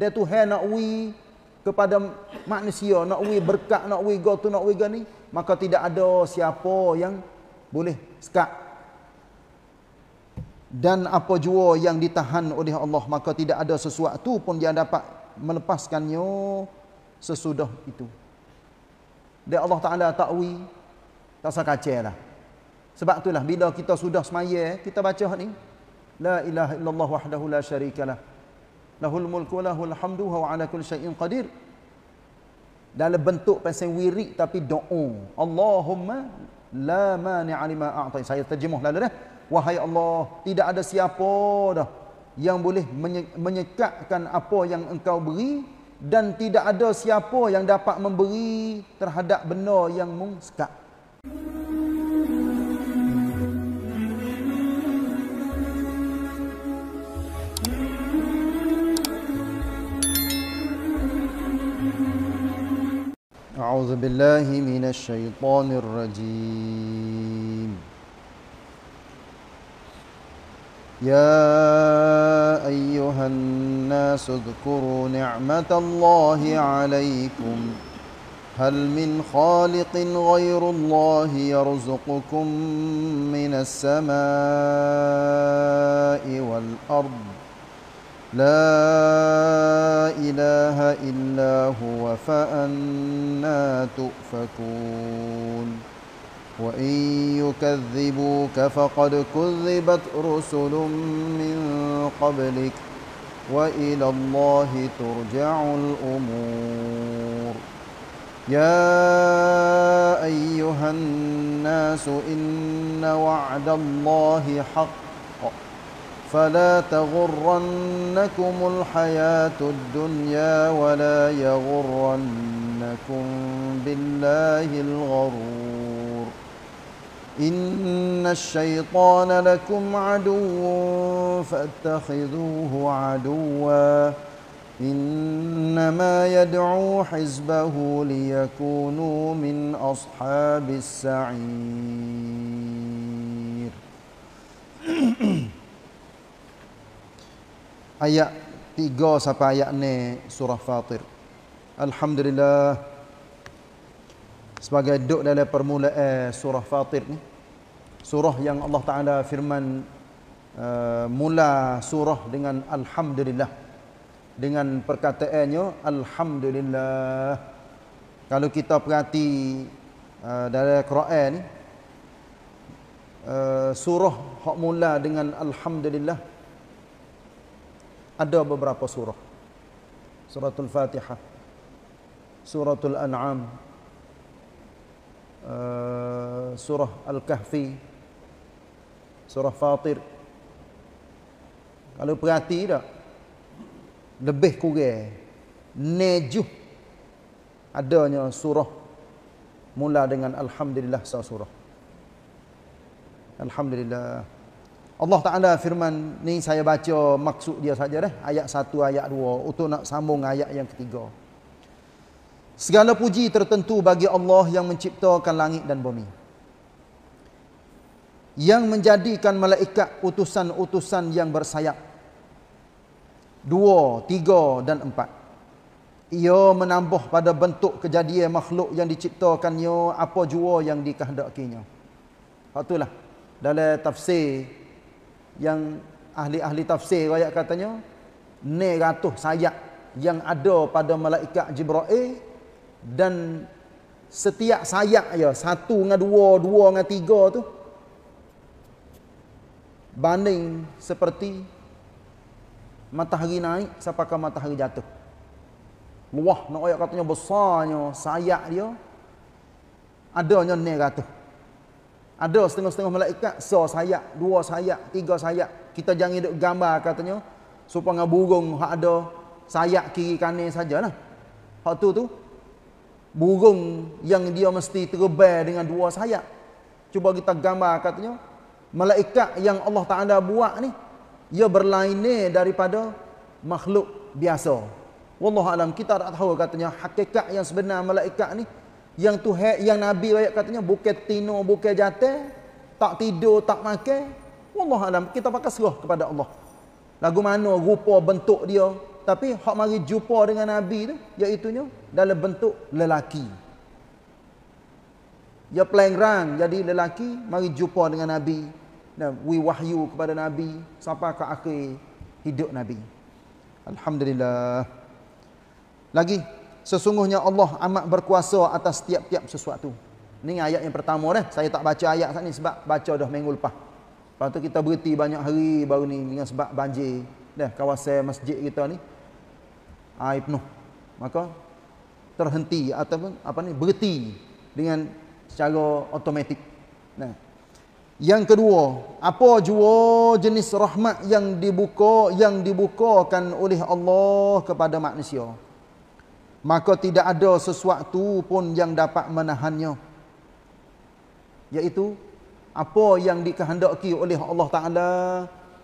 dia Tuhan nak wi kepada manusia nak wi berkat nak wi go tu nak wi go maka tidak ada siapa yang boleh sekak. dan apa jua yang ditahan oleh Allah maka tidak ada sesuatu pun yang dapat melepaskannya sesudah itu dia Allah Taala tak wi tak usah kacailah sebab itulah bila kita sudah semaya kita baca ni la ilaha illallah wahdahu la syarikalah lahul mulku lahul hamdu wa ala kulli syai'in qadir dalam bentuk pasal wirid tapi doa Allahumma la mani'a lima a'tai saya terjemah lalu dah wahai Allah tidak ada siapa dah yang boleh menyekatkan apa yang engkau beri dan tidak ada siapa yang dapat memberi terhadap benda yang mengsekat. أعوذ بالله من الشيطان الرجيم يا أيها الناس اذكروا نعمة الله عليكم هل من خالق غير الله يرزقكم من السماء والأرض لا إله إلا هو فأنا تؤفكون وإن يكذبوك فقد كذبت رسل من قبلك وإلى الله ترجع الأمور يا أيها الناس إن وعد الله حق فلا تغرنكم الحياة الدنيا ولا يغرنكم بالله الغرور إن الشيطان لكم عدو فاتخذوه عدوا إنما يدعو حزبه ليكونوا من أصحاب السعير ayat 3 sampai ayat ni surah Fatir. Alhamdulillah sebagai duk dalam permulaan surah Fatir ni surah yang Allah Taala firman uh, mula surah dengan alhamdulillah dengan perkataannya alhamdulillah kalau kita perhati uh, dari Quran ni uh, surah hak mula dengan alhamdulillah ada beberapa surah suratul fatihah suratul an'am eh, surah al-kahfi surah fatir kalau perhati tak lebih kurang nejuh adanya surah mula dengan alhamdulillah sah surah alhamdulillah Allah Ta'ala firman ni saya baca maksud dia saja dah. Ayat satu, ayat dua. Untuk nak sambung ayat yang ketiga. Segala puji tertentu bagi Allah yang menciptakan langit dan bumi. Yang menjadikan malaikat utusan-utusan yang bersayap. Dua, tiga dan empat. Ia menambah pada bentuk kejadian makhluk yang diciptakannya apa jua yang dikehendakinya. Itulah dalam tafsir yang ahli-ahli tafsir royak katanya ne ratuh sayap yang ada pada malaikat jibril dan setiap sayap ya satu dengan dua dua dengan tiga tu banding seperti matahari naik sampai matahari jatuh luah nak royak katanya besarnya sayap dia adanya ne ratuh ada setengah-setengah malaikat, so sayap, dua sayap, tiga sayap. Kita jangan duk gambar katanya. Supaya burung hak ada sayap kiri kanan saja. sajalah. Hak tu tu burung yang dia mesti terbang dengan dua sayap. Cuba kita gambar katanya malaikat yang Allah Taala buat ni ia berlainan daripada makhluk biasa. Wallahu alam kita tak tahu katanya hakikat yang sebenar malaikat ni yang tu yang nabi ayat katanya bukan tino bukan jatah tak tidur tak makan Allah alam kita pakai serah kepada Allah lagu mana rupa bentuk dia tapi hak mari jumpa dengan nabi tu iaitu dalam bentuk lelaki dia ya pelengrang jadi lelaki mari jumpa dengan nabi dan we wahyu kepada nabi sampai ke akhir hidup nabi alhamdulillah lagi sesungguhnya Allah amat berkuasa atas tiap-tiap sesuatu. Ini ayat yang pertama dah. Saya tak baca ayat saat ni sebab baca dah minggu lepas. Lepas tu kita berhenti banyak hari baru ni dengan sebab banjir. Dah, kawasan masjid kita ni air penuh. Maka terhenti ataupun apa ni berhenti dengan secara automatik. Nah. Yang kedua, apa jua jenis rahmat yang dibuka yang dibukakan oleh Allah kepada manusia? maka tidak ada sesuatu pun yang dapat menahannya iaitu apa yang dikehendaki oleh Allah Taala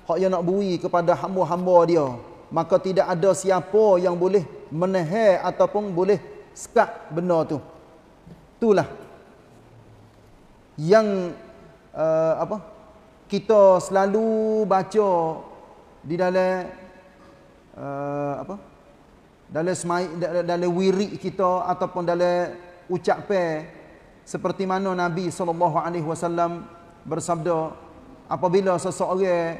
hak yang nak bui kepada hamba-hamba dia maka tidak ada siapa yang boleh menahan ataupun boleh sekat benda tu itulah yang uh, apa kita selalu baca di dalam uh, apa dalam semai dalam wirik kita ataupun dalam ucapan seperti mana Nabi SAW bersabda apabila seseorang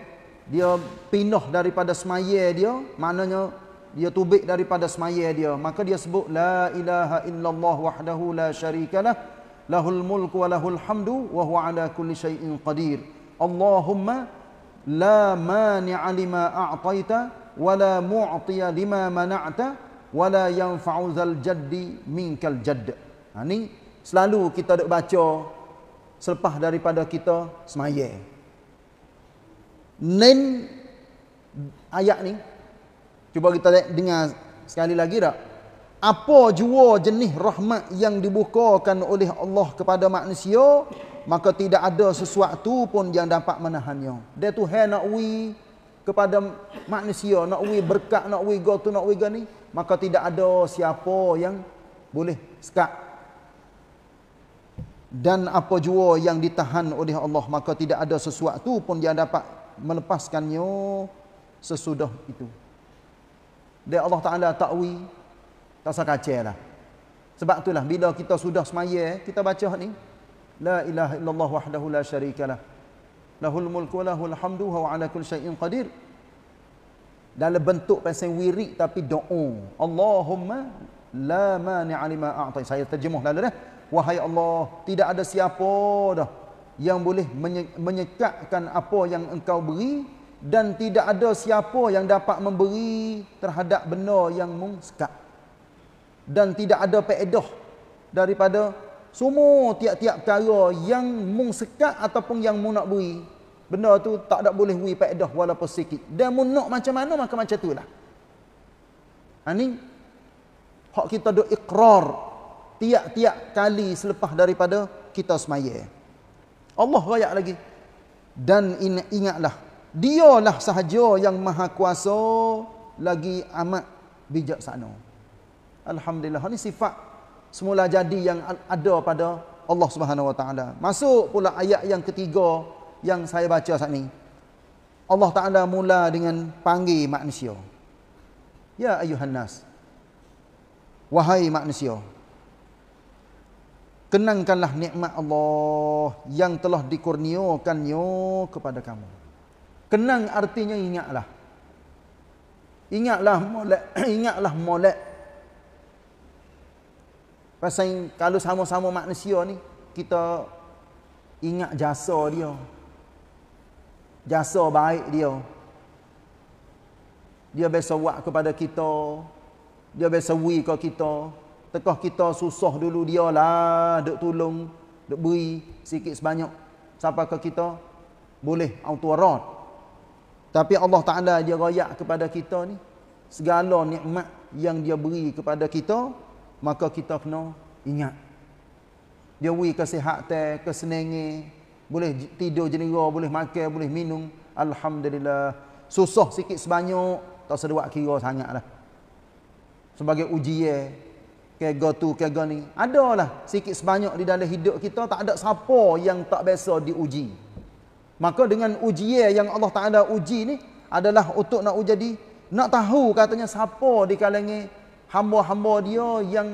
dia pinoh daripada semaya dia maknanya dia tubik daripada semaya dia maka dia sebut la ilaha illallah wahdahu la syarikalah lahul mulk wa lahul hamdu wa huwa ala kulli syai'in qadir Allahumma la mani'a lima a'taita wala mu'tiya lima mana'ta wala yanfa'u zal jaddi minkal jadd. Ha ni selalu kita dok baca selepas daripada kita sembahyang. Nen ayat ni cuba kita dengar sekali lagi dak? Apa jua jenis rahmat yang dibukakan oleh Allah kepada manusia, maka tidak ada sesuatu pun yang dapat menahannya. Dia tu hanya nak kepada manusia nak wei berkat nak wei go tu nak wei go ni maka tidak ada siapa yang boleh sekat dan apa jua yang ditahan oleh Allah maka tidak ada sesuatu pun dia dapat melepaskannya sesudah itu dan Allah Taala tak wei tak sakacelah sebab itulah bila kita sudah semaya eh, kita baca ni la ilaha illallah wahdahu la syarikalah lahul mulku lahul hamdu wa ala kulli syai'in qadir dalam bentuk pasal wirid tapi doa Allahumma la mani' lima a'ta saya terjemah lalu dah wahai Allah tidak ada siapa dah yang boleh menyekatkan apa yang engkau beri dan tidak ada siapa yang dapat memberi terhadap benda yang mengsekat dan tidak ada faedah daripada semua tiap-tiap perkara yang mung sekat ataupun yang mung nak beri, benda tu tak ada boleh beri paedah walaupun sikit. Dan mung nak macam mana, maka macam tu lah. Ini, ha, hak kita duk ikrar tiap-tiap kali selepas daripada kita semaya. Allah raya lagi. Dan ingatlah, Dia lah sahaja yang maha kuasa lagi amat bijaksana. Alhamdulillah, ini sifat semula jadi yang ada pada Allah Subhanahu Wa Taala. Masuk pula ayat yang ketiga yang saya baca saat ini. Allah Taala mula dengan panggil manusia. Ya ayuhan nas. Wahai manusia. Kenangkanlah nikmat Allah yang telah dikurniakan yo kepada kamu. Kenang artinya ingatlah. Ingatlah molek, ingatlah molek Pasal kalau sama-sama manusia ni, kita ingat jasa dia. Jasa baik dia. Dia biasa buat kepada kita. Dia biasa beri ke kita. Tekah kita susah dulu dia lah. Duk tolong, duk beri sikit sebanyak. Siapa ke kita? Boleh, autorat. Tapi Allah Ta'ala dia rayak kepada kita ni. Segala nikmat yang dia beri kepada Kita maka kita kena ingat dia wui kesihatan kesenangan boleh tidur jeniga boleh makan boleh minum alhamdulillah susah sikit sebanyak tak seruak kira sangatlah sebagai ujian kega tu kega ni adalah sikit sebanyak di dalam hidup kita tak ada siapa yang tak biasa diuji maka dengan ujian yang Allah Taala uji ni adalah untuk nak jadi nak tahu katanya siapa di kalangan hamba-hamba dia yang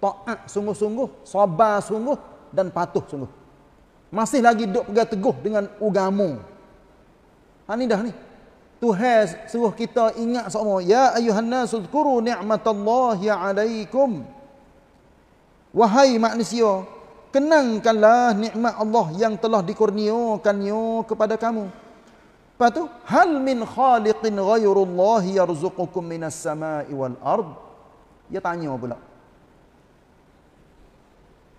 taat sungguh-sungguh, sabar sungguh dan patuh sungguh. Masih lagi duk pegang teguh dengan ugamu. Ha ni dah ni. Tuhan suruh kita ingat semua. Ya ayuhan nas zkuru ni'matallahi 'alaikum. Wahai manusia, kenangkanlah nikmat Allah yang telah dikurniakannya kepada kamu. Lepas tu, hal min khaliqin ghayrullahi yarzuqukum minas sama'i wal ardh? Dia tanya pula.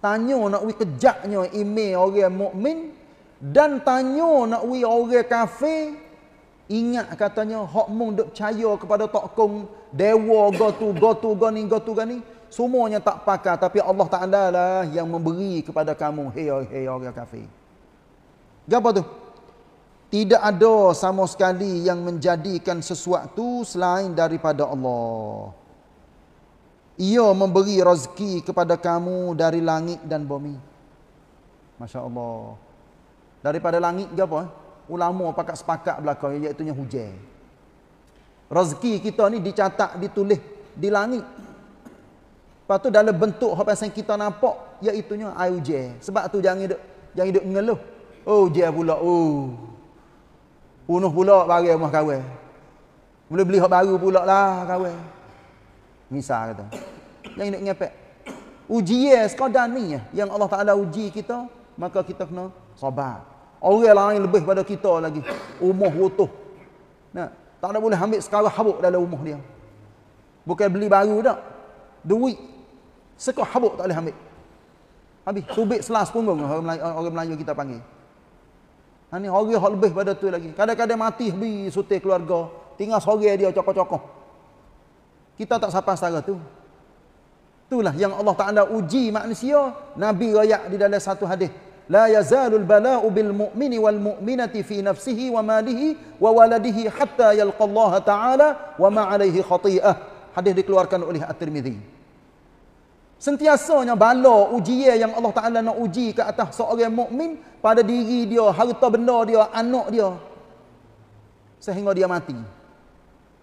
Tanya nak we kejaknya email orang mukmin dan tanya nak we orang kafir ingat katanya hok mung duk percaya kepada tokong dewa go tu go tu go ni go tu ga ni semuanya tak pakar tapi Allah Taala lah yang memberi kepada kamu hey hey orang kafir. Gapo tu? Tidak ada sama sekali yang menjadikan sesuatu selain daripada Allah. Ia memberi rezeki kepada kamu dari langit dan bumi. Masya Allah. Daripada langit ke apa? Ulama pakat sepakat belakang iaitu hujan. Rezeki kita ni dicatat, ditulis di langit. Lepas tu dalam bentuk apa yang kita nampak iaitu air hujan. Sebab tu jangan hidup, jangan hidup mengeluh. Oh hujan pula. Oh. Punuh pula bagi rumah kawan. Boleh beli hak baru pula lah kawan. Misal kata yang nak ngepek. Ujian ya, sekadar ni ya, yang Allah Ta'ala uji kita, maka kita kena sabar. Orang lain lebih pada kita lagi. Umuh utuh. Nah, tak ada boleh ambil sekarang habuk dalam umuh dia. Bukan beli baru tak. Duit. Sekarang habuk tak boleh ambil. Habis. Tubik selas pun orang Melayu, orang Melayu kita panggil. Nah, ha, ni orang yang lebih pada tu lagi. Kadang-kadang mati habis sutih keluarga. Tinggal sore dia cokok-cokok. Kita tak sapa setara tu. Itulah yang Allah Ta'ala uji manusia. Nabi rakyat di dalam satu hadis. لا يزال البلاء بالمؤمن والمؤمنة في نفسه وماله وولده حتى يلقى الله تعالى وما عليه ta'ala Hadis dikeluarkan oleh At-Tirmidhi. Sentiasanya bala ujian yang Allah Ta'ala nak uji ke atas seorang mukmin pada diri dia, harta benda dia, anak dia. Sehingga dia mati.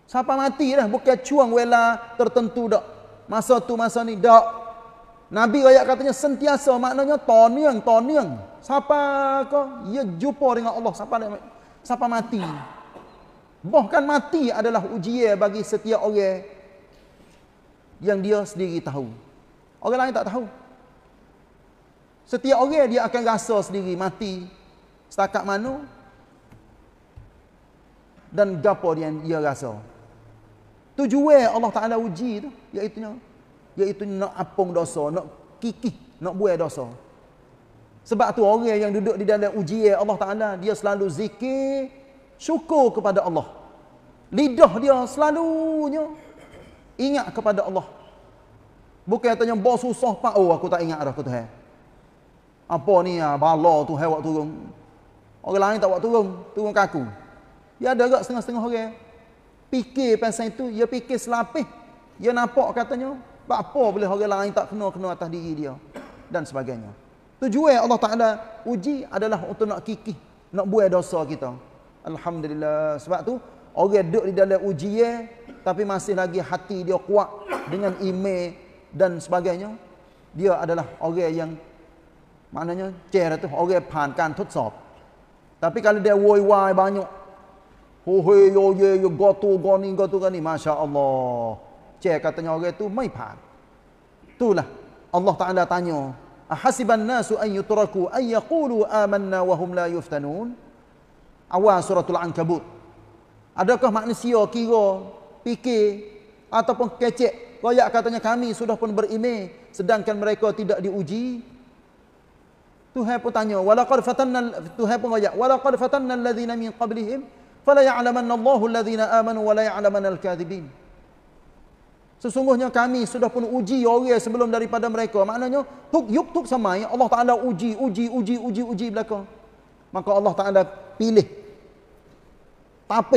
Siapa mati dah, bukan cuang wala tertentu dah. Masa tu masa ni dak. Nabi ayat katanya sentiasa maknanya tonyang tonyang Siapa ko ia jumpa dengan Allah siapa nak siapa mati. Bahkan mati adalah ujian bagi setiap orang yang dia sendiri tahu. Orang lain tak tahu. Setiap orang dia akan rasa sendiri mati setakat mana dan gapo dia, dia rasa. Tujuan Allah Ta'ala uji tu, iaitu, iaitu nak apung dosa, nak kikih, nak buai dosa. Sebab tu orang yang duduk di dalam ujian Allah Ta'ala, dia selalu zikir syukur kepada Allah. Lidah dia selalu selalunya ingat kepada Allah. Bukan yang tanya, bos susah pak, oh aku tak ingat arah aku tu. Apa ni, ah, bala tu, hewak turun. Orang lain tak buat turun, turun kaku. Dia ada agak setengah-setengah orang fikir pasal itu, dia fikir selapih. Dia nampak katanya, tak apa boleh orang lain tak kena-kena atas diri dia. Dan sebagainya. Tujuan Allah Ta'ala uji adalah untuk nak kikih, nak buat dosa kita. Alhamdulillah. Sebab tu orang duduk di dalam ujian, tapi masih lagi hati dia kuat dengan iman dan sebagainya. Dia adalah orang yang, maknanya, cerah tu orang yang pahankan, tutsop. Tapi kalau dia woi-woi banyak, Oh hey, yo ye yo go to go ni go to ni masya-Allah. Cek katanya orang tu mai faham. Itulah Allah Taala tanya, ahasiban nasu an yutraku ay yaqulu amanna wa hum la yuftanun? Awal suratul ankabut. Adakah manusia kira fikir ataupun kecek koyak katanya kami sudah pun beriman sedangkan mereka tidak diuji? Tuhan pun tanya, walaqad fatanna Tuhan pun koyak, walaqad fatanna alladhina min qablihim fala ya'laman Allahu alladhina amanu wa la ya'laman al-kadhibin. Sesungguhnya kami sudah pun uji orang sebelum daripada mereka. Maknanya tuk yuk tuk sama ya Allah Taala uji uji uji uji uji belakang. Maka Allah Taala pilih tapi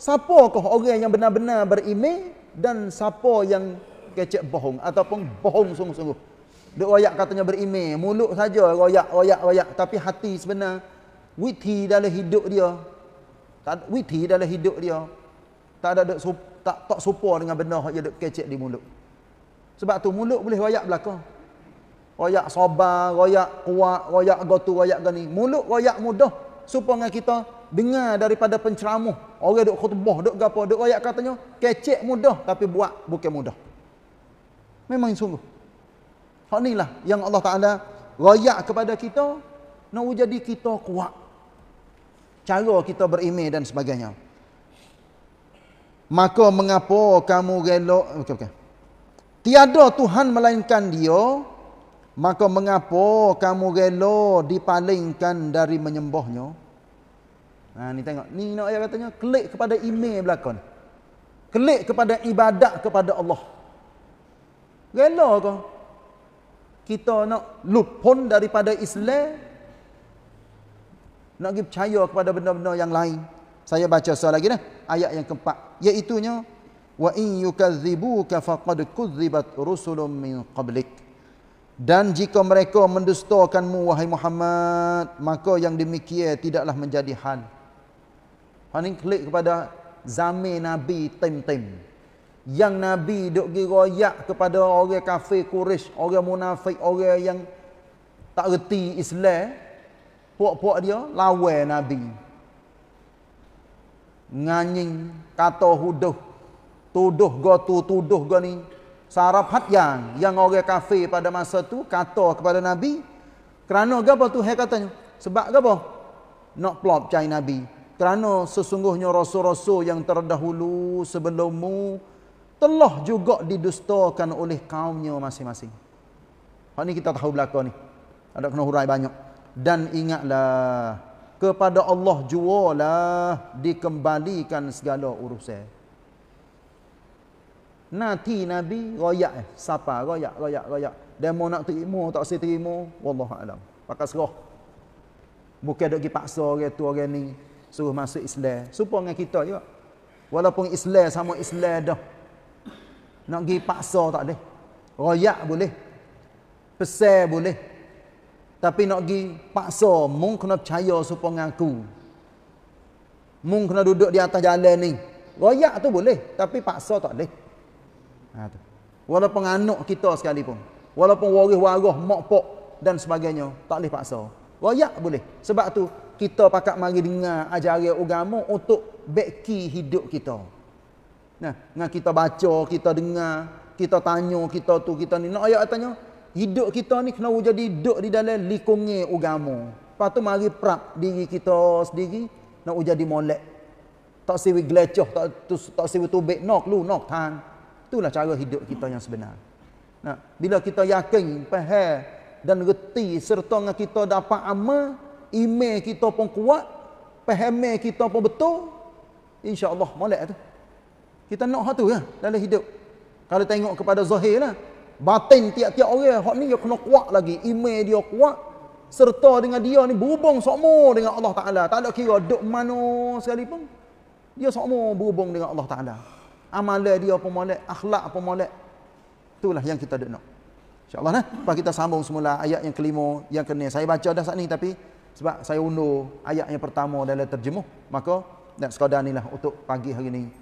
siapakah orang yang benar-benar berime dan siapa yang kecek bohong ataupun bohong sungguh-sungguh. Dia royak katanya berime mulut saja royak royak royak tapi hati sebenar witi dalam hidup dia tak ada witi dalam hidup dia tak ada tak tak serupa dengan benda yang dia kecek di mulut sebab tu mulut boleh royak belaka royak soba, royak kuat royak gotu royak gani mulut royak mudah serupa dengan kita dengar daripada penceramah orang duk khutbah dok gapo dok royak katanya kecek mudah tapi buat bukan mudah memang sungguh hak inilah yang Allah Taala royak kepada kita nak jadi kita kuat cara kita berimej dan sebagainya. Maka mengapa kamu gelok? Okey okey. Tiada Tuhan melainkan Dia, maka mengapa kamu gelok dipalingkan dari menyembahnya? Ha ni tengok. Ni nak ayat katanya klik kepada imej belakang, Klik kepada ibadat kepada Allah. Gelok ke? Kita nak lupun daripada Islam, nak pergi percaya kepada benda-benda yang lain. Saya baca soal lagi dah. Ayat yang keempat. Iaitunya, وَإِنْ يُكَذِّبُوكَ فَقَدْ كُذِّبَتْ رُسُلٌ مِنْ قَبْلِكَ dan jika mereka mendustakanmu, wahai Muhammad, maka yang demikian tidaklah menjadi hal. Ini klik kepada zamir Nabi tim-tim. Yang Nabi duk pergi royak kepada orang kafir Quraisy, orang munafik, orang yang tak reti Islam puak-puak dia lawan nabi nganying kata huduh tuduh gotu tuduh go sarap hat yang yang orang kafe pada masa tu kata kepada nabi kerana gapo tu hai katanya sebab gapo nak plop cai nabi kerana sesungguhnya rasul-rasul yang terdahulu sebelummu telah juga didustakan oleh kaumnya masing-masing. Hak ni kita tahu belakang ni. Ada kena hurai banyak dan ingatlah kepada Allah jualah dikembalikan segala urusan. Nanti Nabi royak eh. Sapa royak, royak, royak. Demo nak terima, tak saya terima. alam. Pakai serah. Bukan dok dipaksa orang tu orang ni. Suruh masuk Islam. Supa dengan kita juga. Walaupun Islam sama Islam dah. Nak pergi paksa tak ada. Royak boleh. Pesel boleh. Tapi nak pergi paksa mung kena percaya supaya ngaku. Mung kena duduk di atas jalan ni. Royak tu boleh, tapi paksa tak boleh. Ha tu. Walaupun anak kita sekalipun, walaupun waris-waris mak pak dan sebagainya, tak boleh paksa. Royak boleh. Sebab tu kita pakak mari dengar ajaran agama untuk beki hidup kita. Nah, dengan kita baca, kita dengar, kita tanya, kita tu, kita ni. Nak ayat tanya, Hidup kita ni kena jadi duduk di dalam likungi agama. Lepas tu mari prak diri kita sendiri nak jadi molek. Tak siwi gelecoh, tak, tak siwi tubik, nak lu, nak tang. Itulah cara hidup kita yang sebenar. Nah, bila kita yakin, faham dan reti serta dengan kita dapat amal, ime kita pun kuat, pahami kita pun betul, insyaallah allah molek tu. Kita nak hatu ya lah dalam hidup. Kalau tengok kepada zahir lah, batin tiap-tiap orang hak ni dia kena kuat lagi iman dia kuat serta dengan dia ni berhubung semua dengan Allah Taala tak ada kira duk mana pun, dia semua berhubung dengan Allah Taala amalan dia pun molek akhlak pun molek itulah yang kita duk nak insyaallah nah lepas kita sambung semula ayat yang kelima yang kena saya baca dah saat ni tapi sebab saya undur ayat yang pertama dalam terjemuh maka nak sekadar inilah untuk pagi hari ini.